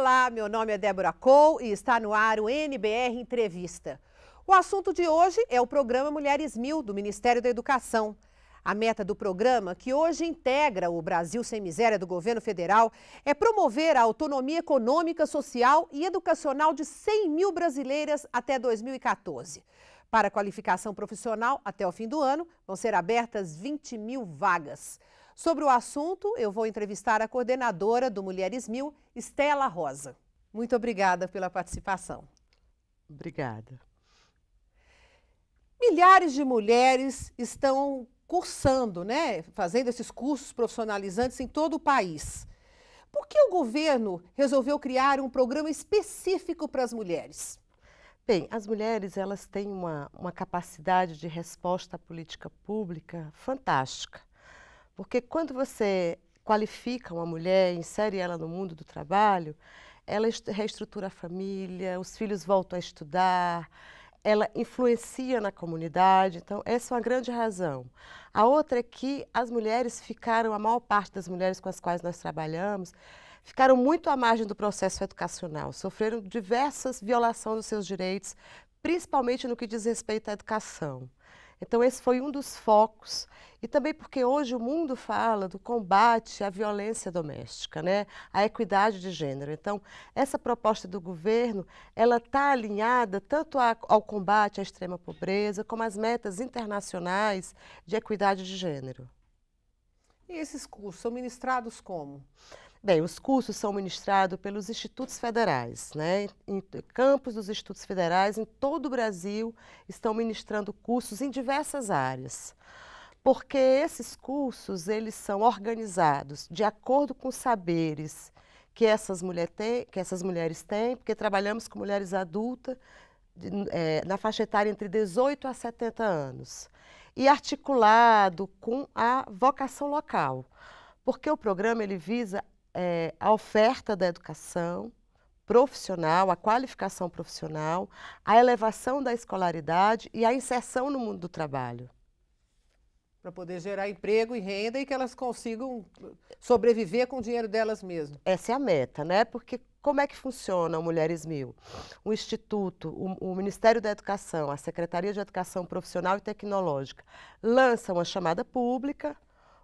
Olá, meu nome é Débora Cole e está no ar o NBR Entrevista. O assunto de hoje é o programa Mulheres Mil do Ministério da Educação. A meta do programa, que hoje integra o Brasil Sem Miséria do governo federal, é promover a autonomia econômica, social e educacional de 100 mil brasileiras até 2014. Para qualificação profissional, até o fim do ano, vão ser abertas 20 mil vagas. Sobre o assunto, eu vou entrevistar a coordenadora do Mulheres Mil, Estela Rosa. Muito obrigada pela participação. Obrigada. Milhares de mulheres estão cursando, né, fazendo esses cursos profissionalizantes em todo o país. Por que o governo resolveu criar um programa específico para as mulheres? Bem, as mulheres elas têm uma, uma capacidade de resposta à política pública fantástica. Porque quando você qualifica uma mulher, insere ela no mundo do trabalho, ela reestrutura a família, os filhos voltam a estudar, ela influencia na comunidade. Então, essa é uma grande razão. A outra é que as mulheres ficaram, a maior parte das mulheres com as quais nós trabalhamos, ficaram muito à margem do processo educacional, sofreram diversas violações dos seus direitos, principalmente no que diz respeito à educação. Então, esse foi um dos focos. E também porque hoje o mundo fala do combate à violência doméstica, né? à equidade de gênero. Então, essa proposta do governo ela está alinhada tanto a, ao combate à extrema pobreza, como às metas internacionais de equidade de gênero. E esses cursos são ministrados como? Bem, os cursos são ministrados pelos institutos federais, né? Em campos dos institutos federais em todo o Brasil estão ministrando cursos em diversas áreas. Porque esses cursos, eles são organizados de acordo com saberes que essas, mulher tem, que essas mulheres têm, porque trabalhamos com mulheres adultas é, na faixa etária entre 18 a 70 anos e articulado com a vocação local, porque o programa ele visa é, a oferta da educação profissional, a qualificação profissional, a elevação da escolaridade e a inserção no mundo do trabalho. Para poder gerar emprego e renda e que elas consigam sobreviver com o dinheiro delas mesmas. Essa é a meta, né? Porque como é que funciona o Mulheres Mil? O Instituto, o, o Ministério da Educação, a Secretaria de Educação Profissional e Tecnológica lançam uma chamada pública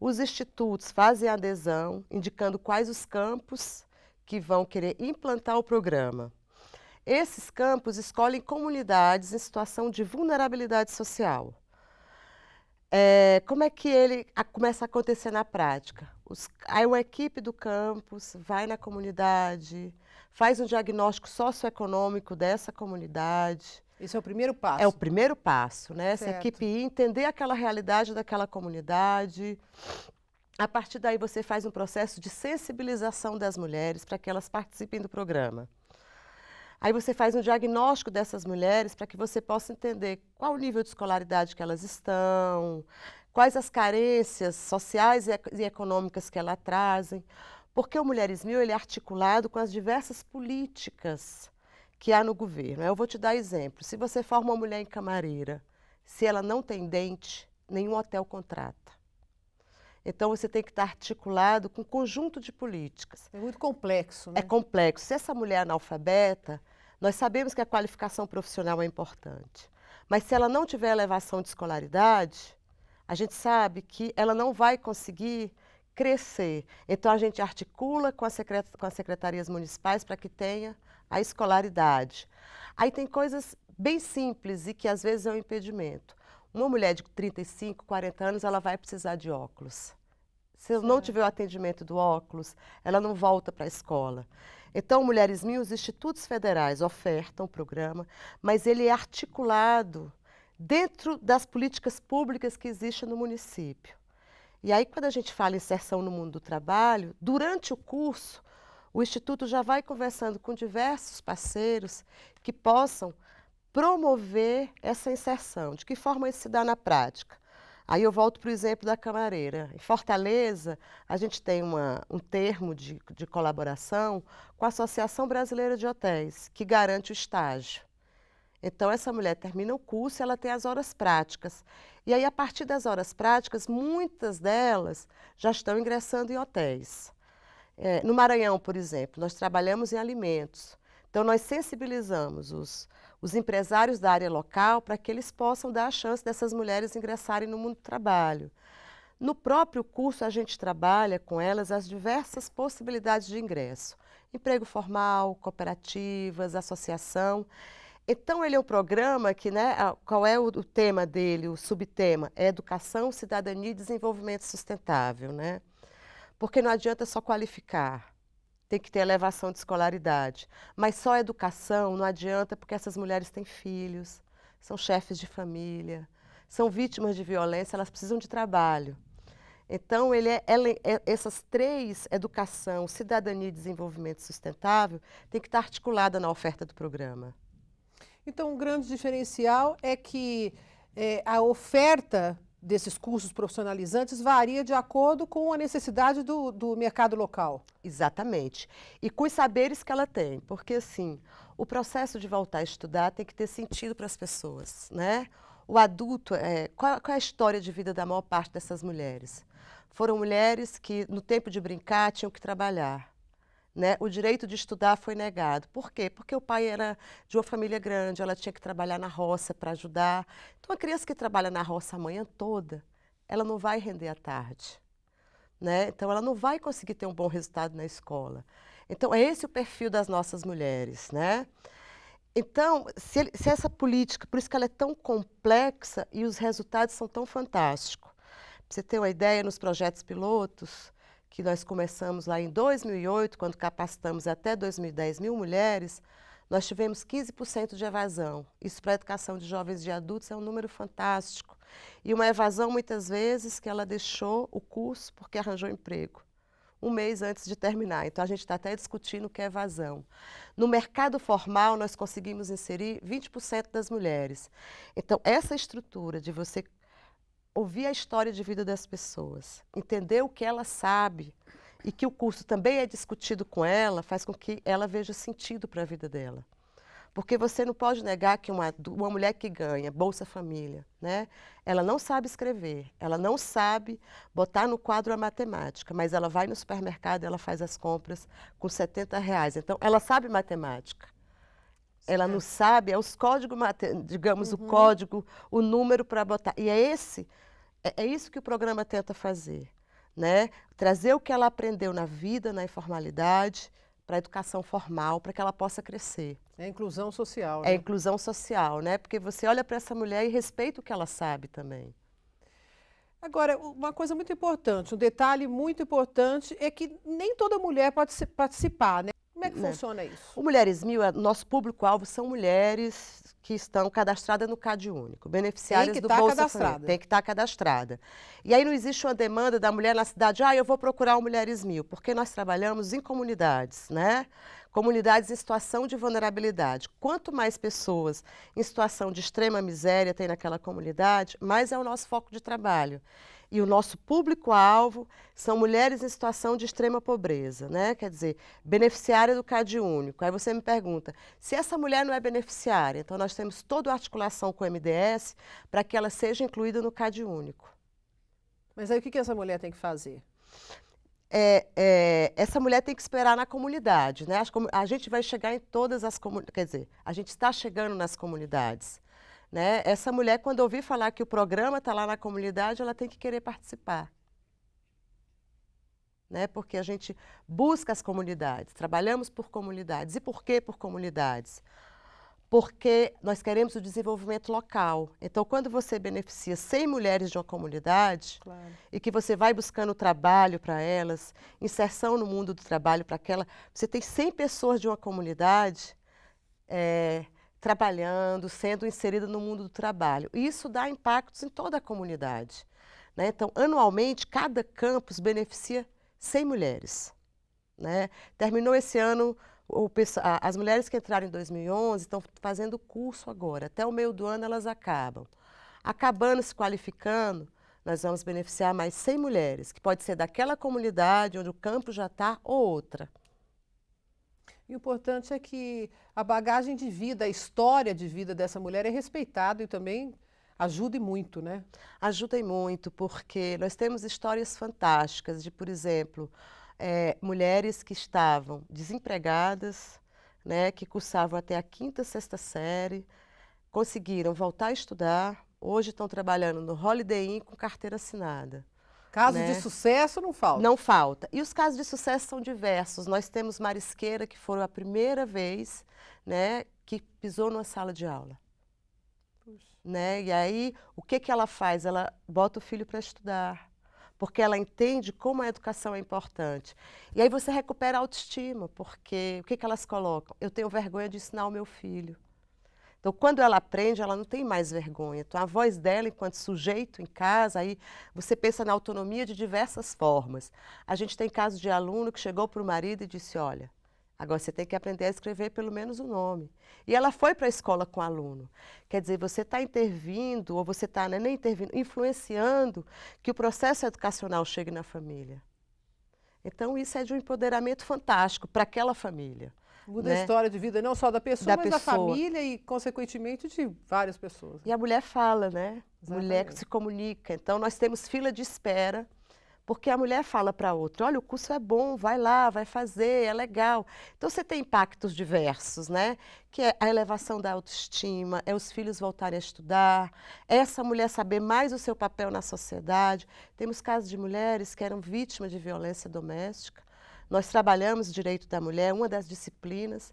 os institutos fazem adesão, indicando quais os campos que vão querer implantar o programa. Esses campos escolhem comunidades em situação de vulnerabilidade social. É, como é que ele a, começa a acontecer na prática? Os, aí uma equipe do campus vai na comunidade, faz um diagnóstico socioeconômico dessa comunidade, esse é o primeiro passo. É o primeiro passo, né? Certo. Essa equipe ir, entender aquela realidade daquela comunidade. A partir daí você faz um processo de sensibilização das mulheres para que elas participem do programa. Aí você faz um diagnóstico dessas mulheres para que você possa entender qual o nível de escolaridade que elas estão, quais as carências sociais e econômicas que elas trazem. Porque o Mulheres Mil ele é articulado com as diversas políticas que há no governo. Eu vou te dar exemplo. Se você forma uma mulher em camareira, se ela não tem dente, nenhum hotel contrata. Então você tem que estar articulado com um conjunto de políticas. É muito complexo, né? É complexo. Se essa mulher é analfabeta, nós sabemos que a qualificação profissional é importante. Mas se ela não tiver elevação de escolaridade, a gente sabe que ela não vai conseguir crescer. Então, a gente articula com, secret com as secretarias municipais para que tenha a escolaridade. Aí tem coisas bem simples e que às vezes é um impedimento. Uma mulher de 35, 40 anos, ela vai precisar de óculos. Se ela não tiver o atendimento do óculos, ela não volta para a escola. Então, Mulheres Mil, os institutos federais ofertam o programa, mas ele é articulado dentro das políticas públicas que existem no município. E aí, quando a gente fala inserção no mundo do trabalho, durante o curso, o Instituto já vai conversando com diversos parceiros que possam promover essa inserção. De que forma isso se dá na prática? Aí eu volto para o exemplo da camareira. Em Fortaleza, a gente tem uma, um termo de, de colaboração com a Associação Brasileira de Hotéis, que garante o estágio. Então, essa mulher termina o curso, e ela tem as horas práticas. E aí, a partir das horas práticas, muitas delas já estão ingressando em hotéis. É, no Maranhão, por exemplo, nós trabalhamos em alimentos. Então, nós sensibilizamos os, os empresários da área local para que eles possam dar a chance dessas mulheres ingressarem no mundo do trabalho. No próprio curso, a gente trabalha com elas as diversas possibilidades de ingresso: emprego formal, cooperativas, associação. Então, ele é um programa que, né, qual é o, tema dele, o subtema? É educação, cidadania e desenvolvimento sustentável, né? Porque não adianta só qualificar, tem que ter elevação de escolaridade. Mas só educação não adianta porque essas mulheres têm filhos, são chefes de família, são vítimas de violência, elas precisam de trabalho. Então, ele é, é, é essas três, educação, cidadania e desenvolvimento sustentável, tem que estar articulada na oferta do programa. Então, um grande diferencial é que é, a oferta desses cursos profissionalizantes varia de acordo com a necessidade do, do mercado local. Exatamente. E com os saberes que ela tem, porque assim, o processo de voltar a estudar tem que ter sentido para as pessoas, né? O adulto, é, qual, qual é a história de vida da maior parte dessas mulheres? Foram mulheres que, no tempo de brincar, tinham que trabalhar né? O direito de estudar foi negado. Por quê? Porque o pai era de uma família grande, ela tinha que trabalhar na roça para ajudar. Então, a criança que trabalha na roça a manhã toda, ela não vai render à tarde. Né? Então, ela não vai conseguir ter um bom resultado na escola. Então, é esse o perfil das nossas mulheres. Né? Então, se, ele, se essa política, por isso que ela é tão complexa e os resultados são tão fantásticos. Pra você ter uma ideia, nos projetos pilotos, que nós começamos lá em 2008, quando capacitamos até 2010 mil mulheres, nós tivemos 15% de evasão. Isso para a educação de jovens e de adultos é um número fantástico. E uma evasão, muitas vezes, que ela deixou o curso porque arranjou emprego um mês antes de terminar. Então, a gente está até discutindo o que é evasão. No mercado formal, nós conseguimos inserir 20% das mulheres. Então, essa estrutura de você ouvir a história de vida das pessoas, entender o que ela sabe e que o curso também é discutido com ela, faz com que ela veja sentido para a vida dela. Porque você não pode negar que uma, uma mulher que ganha Bolsa Família, né, ela não sabe escrever, ela não sabe botar no quadro a matemática, mas ela vai no supermercado, ela faz as compras com 70 reais. Então, ela sabe matemática. Ela não sabe, é os códigos, digamos, uhum. o código, o número para botar. E é esse é, é isso que o programa tenta fazer, né? Trazer o que ela aprendeu na vida, na informalidade, para a educação formal, para que ela possa crescer. É inclusão social. É né? É inclusão social, né? Porque você olha para essa mulher e respeita o que ela sabe também. Agora, uma coisa muito importante, um detalhe muito importante é que nem toda mulher pode participar, né? Como é que né? funciona isso? O Mulheres Mil, é, nosso público-alvo são mulheres que estão cadastradas no Cade Único, beneficiárias do tá Bolsa cadastrada. Família. Tem que estar tá cadastrada. E aí não existe uma demanda da mulher na cidade, ah, eu vou procurar o Mulheres Mil, porque nós trabalhamos em comunidades, né? comunidades em situação de vulnerabilidade. Quanto mais pessoas em situação de extrema miséria tem naquela comunidade, mais é o nosso foco de trabalho. E o nosso público-alvo são mulheres em situação de extrema pobreza, né? Quer dizer, beneficiária do CAD único. Aí você me pergunta, se essa mulher não é beneficiária, então nós temos toda a articulação com o MDS para que ela seja incluída no CAD único. Mas aí o que, que essa mulher tem que fazer? é, é, essa mulher tem que esperar na comunidade, né? A gente vai chegar em todas as comunidades, quer dizer, a gente está chegando nas comunidades, né? Essa mulher, quando ouvir falar que o programa está lá na comunidade, ela tem que querer participar, né? Porque a gente busca as comunidades, trabalhamos por comunidades. E por que por comunidades? porque nós queremos o desenvolvimento local. Então, quando você beneficia 100 mulheres de uma comunidade claro. e que você vai buscando trabalho para elas, inserção no mundo do trabalho para aquela, você tem 100 pessoas de uma comunidade é, trabalhando, sendo inserida no mundo do trabalho. E isso dá impactos em toda a comunidade. Né? Então, anualmente, cada campus beneficia 100 mulheres. Né? Terminou esse ano as mulheres que entraram em 2011 estão fazendo curso agora, até o meio do ano elas acabam. Acabando se qualificando, nós vamos beneficiar mais 100 mulheres, que pode ser daquela comunidade onde o campo já está ou outra. O importante é que a bagagem de vida, a história de vida dessa mulher é respeitada e também ajuda muito, né? Ajuda muito, porque nós temos histórias fantásticas de, por exemplo, é, mulheres que estavam desempregadas, né, que cursavam até a quinta, sexta série, conseguiram voltar a estudar, hoje estão trabalhando no Holiday Inn com carteira assinada. Casos né? de sucesso não falta. Não falta. E os casos de sucesso são diversos. Nós temos Marisqueira, que foi a primeira vez né, que pisou numa sala de aula. Puxa. Né? E aí, o que, que ela faz? Ela bota o filho para estudar, porque ela entende como a educação é importante. E aí você recupera a autoestima, porque o que, que elas colocam? Eu tenho vergonha de ensinar o meu filho. Então, quando ela aprende, ela não tem mais vergonha. Então, a voz dela, enquanto sujeito em casa, aí você pensa na autonomia de diversas formas. A gente tem casos de aluno que chegou para o marido e disse: Olha, Agora você tem que aprender a escrever pelo menos o nome. E ela foi para a escola com o aluno. Quer dizer, você está intervindo, ou você está né, nem intervindo, influenciando que o processo educacional chegue na família. Então, isso é de um empoderamento fantástico para aquela família. Muda né? a história de vida não só da pessoa, da mas pessoa. da família e, consequentemente, de várias pessoas. E a mulher fala, né? Exatamente. Mulher que se comunica. Então, nós temos fila de espera porque a mulher fala para a outra: olha, o curso é bom, vai lá, vai fazer, é legal. Então você tem impactos diversos, né? Que é a elevação da autoestima, é os filhos voltarem a estudar, é essa mulher saber mais o seu papel na sociedade. Temos casos de mulheres que eram vítimas de violência doméstica. Nós trabalhamos o direito da mulher, uma das disciplinas.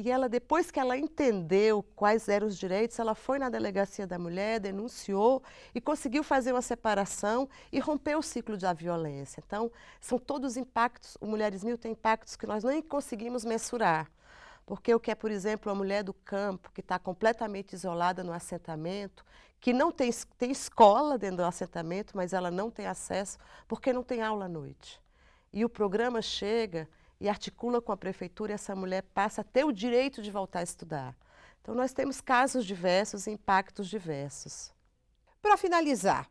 E ela, depois que ela entendeu quais eram os direitos, ela foi na delegacia da mulher, denunciou e conseguiu fazer uma separação e rompeu o ciclo da violência. Então, são todos impactos, o Mulheres Mil tem impactos que nós nem conseguimos mensurar. Porque o que é, por exemplo, a mulher do campo, que está completamente isolada no assentamento, que não tem, tem escola dentro do assentamento, mas ela não tem acesso porque não tem aula à noite. E o programa chega e articula com a prefeitura e essa mulher passa a ter o direito de voltar a estudar. Então, nós temos casos diversos e impactos diversos. Para finalizar,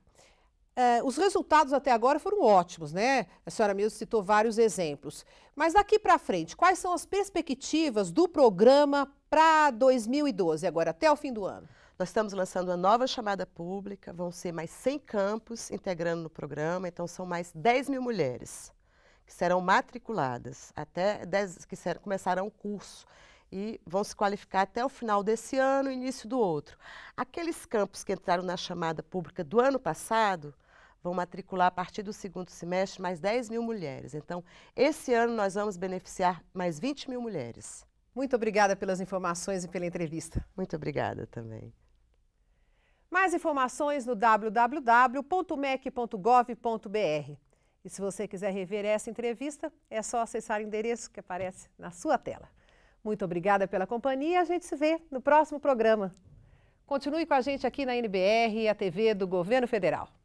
eh, os resultados até agora foram ótimos, né? A senhora mesmo citou vários exemplos. Mas daqui para frente, quais são as perspectivas do programa para 2012, agora até o fim do ano? Nós estamos lançando uma nova chamada pública, vão ser mais 100 campos integrando no programa, então são mais 10 mil mulheres que serão matriculadas, até dez que ser, começarão o curso e vão se qualificar até o final desse ano, início do outro. Aqueles campos que entraram na chamada pública do ano passado vão matricular a partir do segundo semestre mais 10 mil mulheres. Então, esse ano nós vamos beneficiar mais 20 mil mulheres. Muito obrigada pelas informações e pela entrevista. Muito obrigada também. Mais informações no www.mec.gov.br. E se você quiser rever essa entrevista, é só acessar o endereço que aparece na sua tela. Muito obrigada pela companhia. A gente se vê no próximo programa. Continue com a gente aqui na NBR, a TV do Governo Federal.